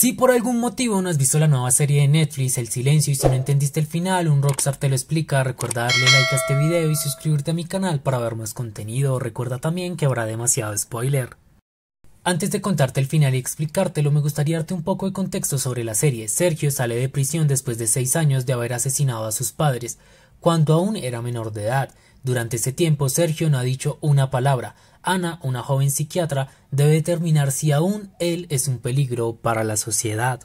Si por algún motivo no has visto la nueva serie de Netflix, El Silencio, y si no entendiste el final, un Rockstar te lo explica, recuerda darle like a este video y suscribirte a mi canal para ver más contenido, recuerda también que habrá demasiado spoiler. Antes de contarte el final y explicártelo, me gustaría darte un poco de contexto sobre la serie. Sergio sale de prisión después de seis años de haber asesinado a sus padres cuando aún era menor de edad. Durante ese tiempo Sergio no ha dicho una palabra. Ana, una joven psiquiatra, debe determinar si aún él es un peligro para la sociedad.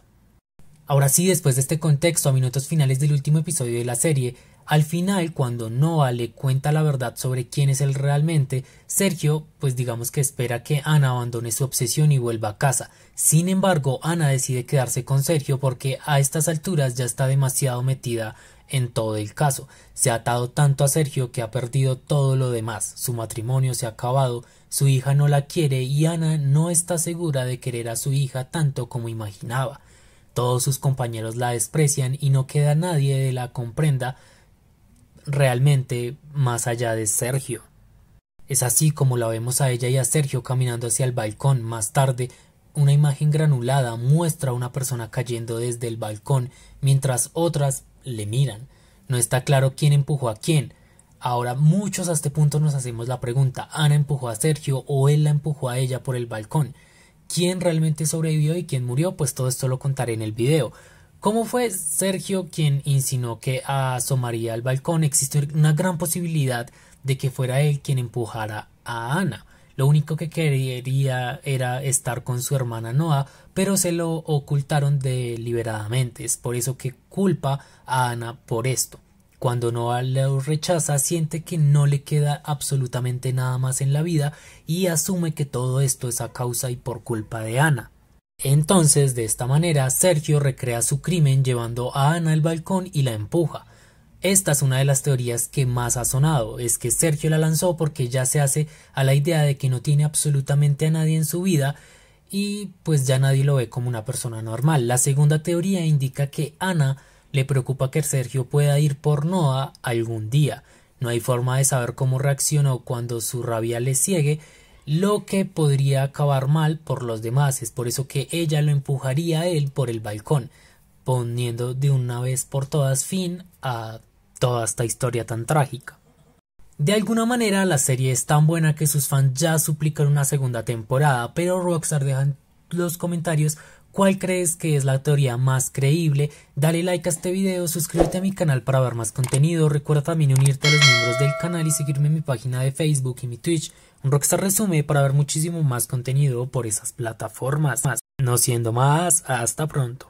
Ahora sí, después de este contexto, a minutos finales del último episodio de la serie, al final, cuando Noah le cuenta la verdad sobre quién es él realmente, Sergio, pues digamos que espera que Ana abandone su obsesión y vuelva a casa. Sin embargo, Ana decide quedarse con Sergio porque a estas alturas ya está demasiado metida en todo el caso. Se ha atado tanto a Sergio que ha perdido todo lo demás. Su matrimonio se ha acabado, su hija no la quiere y Ana no está segura de querer a su hija tanto como imaginaba. Todos sus compañeros la desprecian y no queda nadie de la comprenda realmente más allá de Sergio. Es así como la vemos a ella y a Sergio caminando hacia el balcón. Más tarde, una imagen granulada muestra a una persona cayendo desde el balcón, mientras otras le miran. No está claro quién empujó a quién. Ahora muchos a este punto nos hacemos la pregunta, ¿Ana empujó a Sergio o él la empujó a ella por el balcón? ¿Quién realmente sobrevivió y quién murió? Pues todo esto lo contaré en el video. ¿Cómo fue Sergio quien insinuó que asomaría al balcón? Existe una gran posibilidad de que fuera él quien empujara a Ana. Lo único que quería era estar con su hermana Noah, pero se lo ocultaron deliberadamente. Es por eso que culpa a Ana por esto. Cuando Noah lo rechaza, siente que no le queda absolutamente nada más en la vida y asume que todo esto es a causa y por culpa de Ana. Entonces, de esta manera, Sergio recrea su crimen llevando a Ana al balcón y la empuja. Esta es una de las teorías que más ha sonado, es que Sergio la lanzó porque ya se hace a la idea de que no tiene absolutamente a nadie en su vida y pues ya nadie lo ve como una persona normal. La segunda teoría indica que Ana le preocupa que Sergio pueda ir por Noah algún día. No hay forma de saber cómo reaccionó cuando su rabia le ciegue, lo que podría acabar mal por los demás. Es por eso que ella lo empujaría a él por el balcón, poniendo de una vez por todas fin a toda esta historia tan trágica. De alguna manera la serie es tan buena que sus fans ya suplican una segunda temporada, pero Rockstar deja los comentarios cuál crees que es la teoría más creíble, dale like a este video, suscríbete a mi canal para ver más contenido, recuerda también unirte a los miembros del canal y seguirme en mi página de Facebook y mi Twitch, Un Rockstar Resume para ver muchísimo más contenido por esas plataformas. No siendo más, hasta pronto.